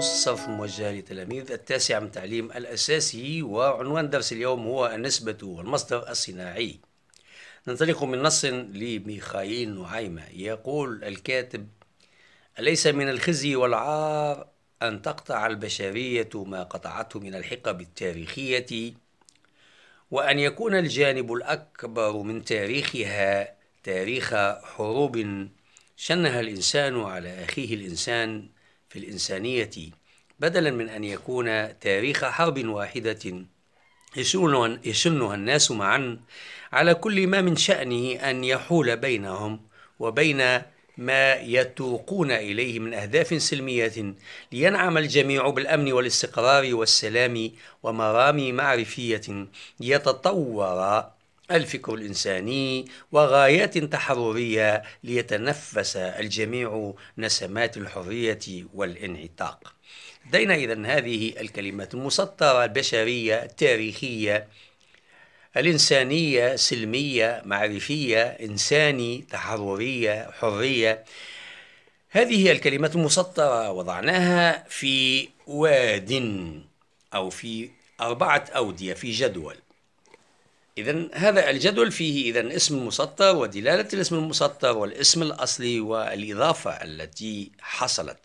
الصف موجهة لتلاميذ التاسع من التعليم الأساسي وعنوان درس اليوم هو النسبة والمصدر الصناعي ننطلق من نص لميخائيل نعيمة يقول الكاتب أليس من الخزي والعار أن تقطع البشرية ما قطعته من الحقب التاريخية وأن يكون الجانب الأكبر من تاريخها تاريخ حروب شنها الإنسان على أخيه الإنسان في الإنسانية بدلا من أن يكون تاريخ حرب واحدة يشنها الناس معا على كل ما من شأنه أن يحول بينهم وبين ما يتوقون إليه من أهداف سلمية لينعم الجميع بالأمن والاستقرار والسلام ومرامي معرفية يتطور الفكر الإنساني وغايات تحررية ليتنفس الجميع نسمات الحرية والانعتاق لدينا إذا هذه الكلمات المسطرة البشرية التاريخية الإنسانية سلمية معرفية إنساني تحررية حرية هذه الكلمات المسطرة وضعناها في واد أو في أربعة أودية في جدول إذا هذا الجدول فيه إذا اسم المسطر ودلالة الاسم المسطر والاسم الأصلي والإضافة التي حصلت.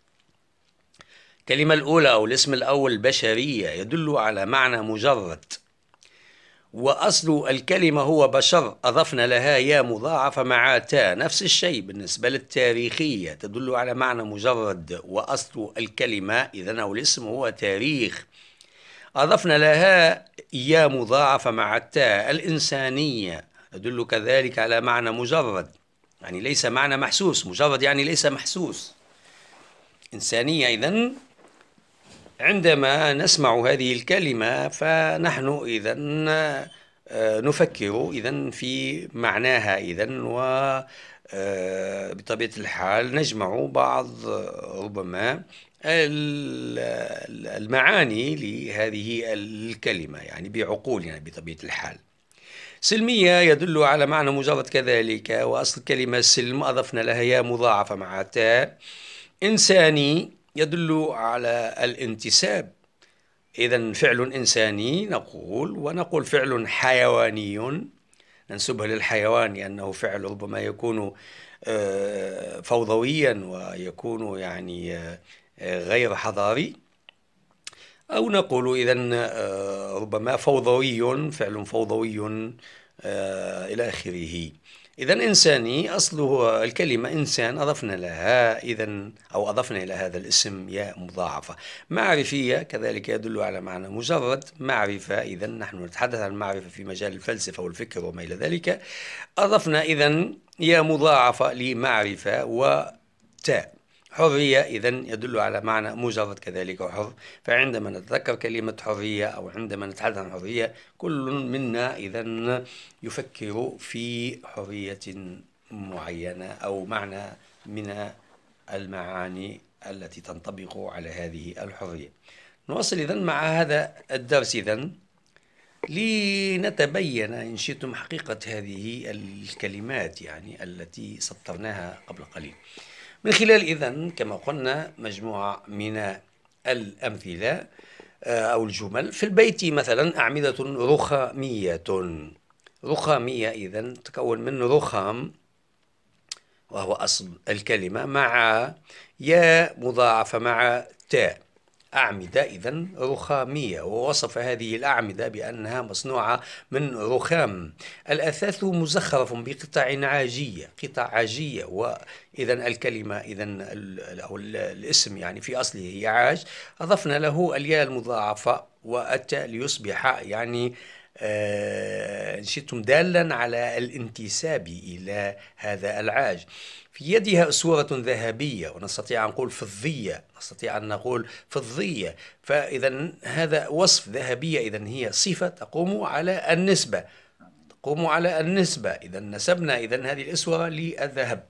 الكلمة الأولى أو الاسم الأول بشرية يدل على معنى مجرد وأصل الكلمة هو بشر أضفنا لها يا مضاعفة مع تا نفس الشيء بالنسبة للتاريخية تدل على معنى مجرد وأصل الكلمة إذا أو الاسم هو تاريخ أضفنا لها يا مضاعفة مع التاء الإنسانية يدل كذلك على معنى مجرد يعني ليس معنى محسوس مجرد يعني ليس محسوس إنسانية إذا عندما نسمع هذه الكلمة فنحن إذا آه، نفكر إذا في معناها إذا و آه، بطبيعة الحال نجمع بعض آه، ربما المعاني لهذه الكلمة يعني بعقولنا يعني بطبيعة الحال سلمية يدل على معنى مجرد كذلك وأصل كلمة سلم أضفنا لها يا مضاعفة مع تاء إنساني يدل على الانتساب إذا فعل إنساني نقول ونقول فعل حيواني ننسبه للحيوان لأنه فعل ربما يكون آه، فوضويا ويكون يعني آه، غير حضاري أو نقول إذا آه، ربما فوضوي فعل فوضوي آه، إلى آخره إذا إنساني أصله الكلمة إنسان أضفنا لها إذا أو أضفنا إلى هذا الاسم ياء مضاعفة معرفية كذلك يدل على معنى مجرد معرفة إذا نحن نتحدث عن المعرفة في مجال الفلسفة والفكر وما إلى ذلك أضفنا إذا ياء مضاعفة لمعرفة وتاء حرية إذا يدل على معنى مجرد كذلك حر فعندما نتذكر كلمة حرية أو عندما نتحدث عن حرية كل منا إذا يفكر في حرية معينة أو معنى من المعاني التي تنطبق على هذه الحرية نواصل إذا مع هذا الدرس إذا لنتبين إن شئتم حقيقة هذه الكلمات يعني التي سطرناها قبل قليل من خلال إذا كما قلنا مجموعة من الأمثلة آه، أو الجمل في البيت مثلا أعمدة رخامية رخامية إذا تكون من رخام وهو أصل الكلمة مع يا مضاعفة مع تاء أعمدة إذا رخامية ووصف هذه الأعمدة بأنها مصنوعة من رخام الأثاث مزخرف بقطع عاجية قطع عاجية وإذا الكلمة إذا أو الاسم يعني في أصله هي عاج أضفنا له الياء المضاعفة والتاء ليصبح يعني ان آه، شئتم دالا على الانتساب الى هذا العاج في يدها أسورة ذهبية ونستطيع أن نقول فضية نستطيع أن نقول فضية فإذا هذا وصف ذهبية إذا هي صفة تقوم على النسبة تقوم على النسبة إذا نسبنا إذا هذه الأسورة للذهب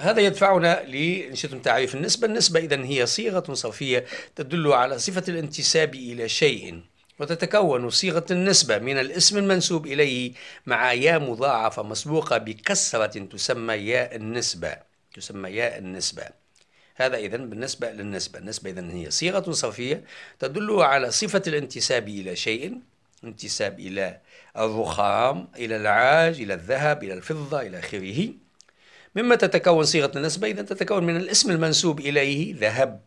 هذا يدفعنا لنشئتم تعريف النسبة النسبة إذا هي صيغة صرفية تدل على صفة الانتساب إلى شيء وتتكون صيغة النسبة من الاسم المنسوب إليه مع ياء مضاعفة مسبوقة بكسرة تسمى ياء النسبة تسمى ياء النسبة هذا إذا بالنسبة للنسبة النسبة إذا هي صيغة صرفية تدل على صفة الانتساب إلى شيء انتساب إلى الرخام إلى العاج إلى الذهب إلى الفضة إلى آخره مما تتكون صيغة النسبة إذا تتكون من الاسم المنسوب إليه ذهب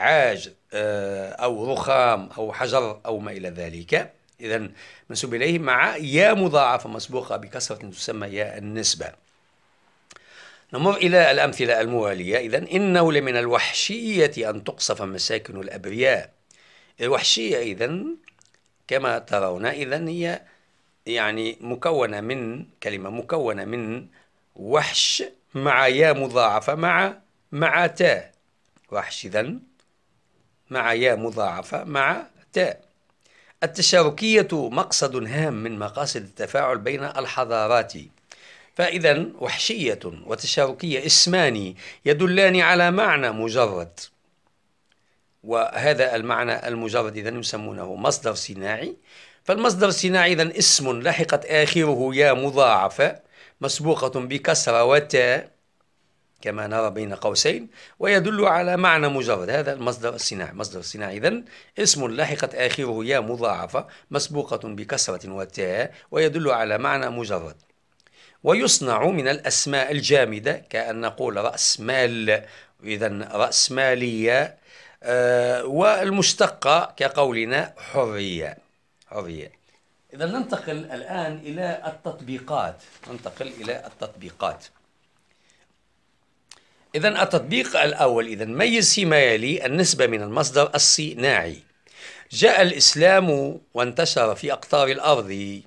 عاج آه، أو رخام أو حجر أو ما إلى ذلك إذا منسوب إليه مع يا مضاعفة مسبوقة بكسرة تسمى يا النسبة نمر إلى الأمثلة الموالية إذا إنه لمن الوحشية أن تقصف مساكن الأبرياء الوحشية إذا كما ترون إذا هي يعني مكونة من كلمة مكونة من وحش مع يا مضاعفة مع مع تاء وحش إذا مع يا مضاعفة مع تاء التشاركية مقصد هام من مقاصد التفاعل بين الحضارات فإذا وحشية وتشاركية اسمان يدلان على معنى مجرد وهذا المعنى المجرد إذا يسمونه مصدر صناعي فالمصدر الصناعي إذا اسم لحقت آخره يا مضاعفة مسبوقة بكسرة وتاء كما نرى بين قوسين ويدل على معنى مجرد هذا المصدر الصناعي مصدر الصناعي إذن اسم لاحقت آخره يا مضاعفة مسبوقة بكسرة وتاء ويدل على معنى مجرد ويصنع من الأسماء الجامدة كأن نقول رأس مال إذا رأس مالية آه، والمشتقة كقولنا حرية حرية إذا ننتقل الآن إلى التطبيقات ننتقل إلى التطبيقات إذا التطبيق الأول إذا ميز فيما يلي النسبة من المصدر الصناعي جاء الإسلام وانتشر في أقطار الأرض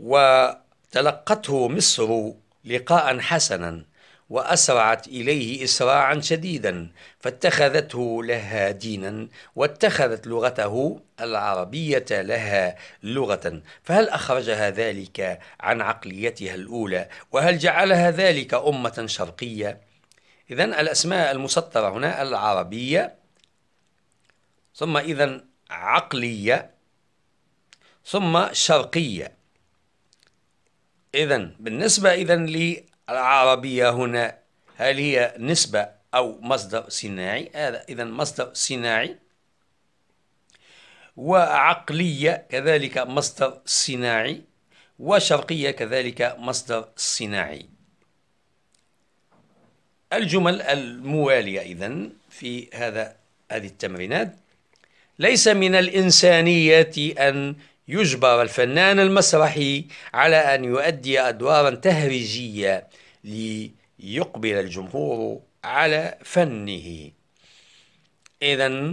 وتلقته مصر لقاء حسنا وأسرعت إليه إسراعا شديدا فاتخذته لها دينا واتخذت لغته العربية لها لغة فهل أخرجها ذلك عن عقليتها الأولى وهل جعلها ذلك أمة شرقية؟ إذا الأسماء المسطرة هنا العربية ثم إذا عقلية ثم شرقية إذا بالنسبة إذا للعربية هنا هل هي نسبة أو مصدر صناعي هذا إذا مصدر صناعي وعقلية كذلك مصدر صناعي وشرقية كذلك مصدر صناعي الجمل الموالية إذا في هذا هذه التمرينات ليس من الإنسانية أن يجبر الفنان المسرحي على أن يؤدي أدوارا تهريجية ليقبل الجمهور على فنه إذا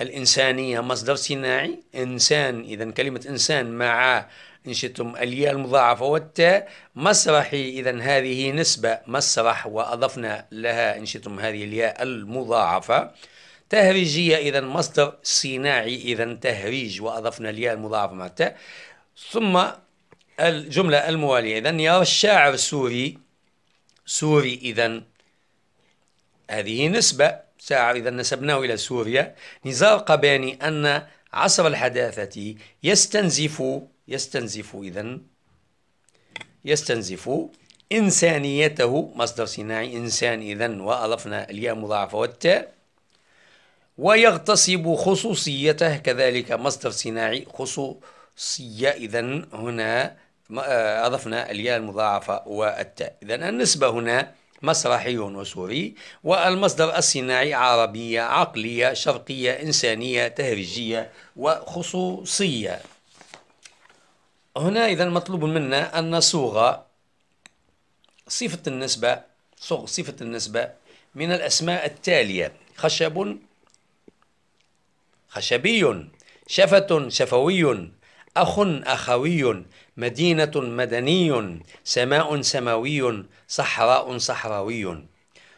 الإنسانية مصدر صناعي إنسان إذا كلمة إنسان مع إن شئتم الياء المضاعفة والتاء مسرحي إذا هذه نسبة مسرح وأضفنا لها إن شئتم هذه الياء المضاعفة تهريجية إذا مصدر صناعي إذا تهريج وأضفنا الياء المضاعفة مع التاء ثم الجملة الموالية إذا يرى الشاعر سوري سوري إذا هذه نسبة شاعر إذا نسبناه إلى سوريا نزار قباني أن عصر الحداثة يستنزف يستنزف إذا يستنزف إنسانيته مصدر صناعي إنسان إذا وأضفنا الياء مضاعفة والتاء ويغتصب خصوصيته كذلك مصدر صناعي خصوصية إذا هنا آه، أضفنا الياء المضاعفة والتاء إذا النسبة هنا مسرحي وسوري والمصدر الصناعي عربية عقلية شرقية إنسانية تهريجية وخصوصية هنا إذا مطلوب منا أن نصوغ صفة النسبة صوغ صفة النسبة من الأسماء التالية خشب خشبي شفة شفوي أخ أخوي مدينة مدني سماء سماوي صحراء صحراوي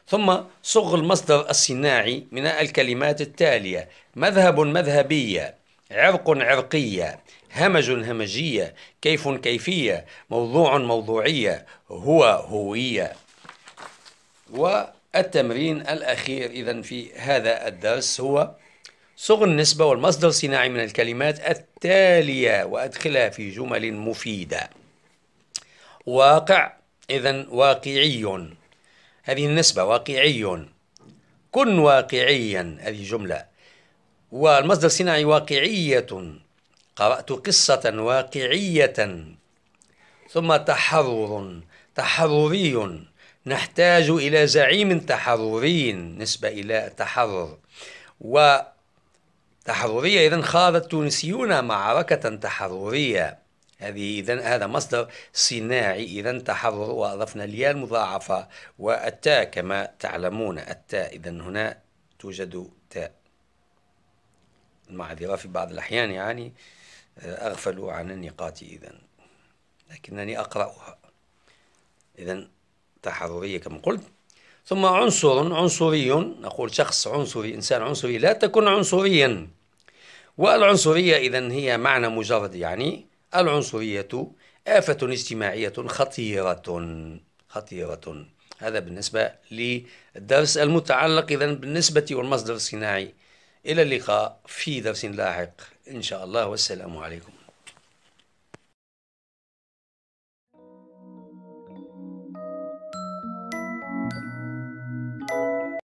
ثم صغ المصدر الصناعي من الكلمات التالية مذهب مذهبية عرق عرقية همج همجية كيف كيفية موضوع موضوعية هو هوية والتمرين الأخير إذا في هذا الدرس هو صغ النسبة والمصدر الصناعي من الكلمات التالية وأدخلها في جمل مفيدة واقع إذا واقعي هذه النسبة واقعي كن واقعيا هذه جملة والمصدر الصناعي واقعية قرأت قصة واقعية ثم تحرر تحرري نحتاج إلى زعيم تحرري نسبة إلى و وتحررية إذا خاض التونسيون معركة تحررية هذه إذا هذا مصدر صناعي إذا تحرر وأضفنا الياء المضاعفة والتاء كما تعلمون التاء إذا هنا توجد تاء المعذرة في بعض الأحيان يعني آه، أغفل عن النقاط إذا لكنني أقرأها إذا تحررية كما قلت ثم عنصر عنصري نقول شخص عنصري إنسان عنصري لا تكن عنصريا والعنصرية إذا هي معنى مجرد يعني العنصرية آفة اجتماعية خطيرة خطيرة هذا بالنسبة للدرس المتعلق إذا بالنسبة والمصدر الصناعي إلى اللقاء في درس لاحق إن شاء الله والسلام عليكم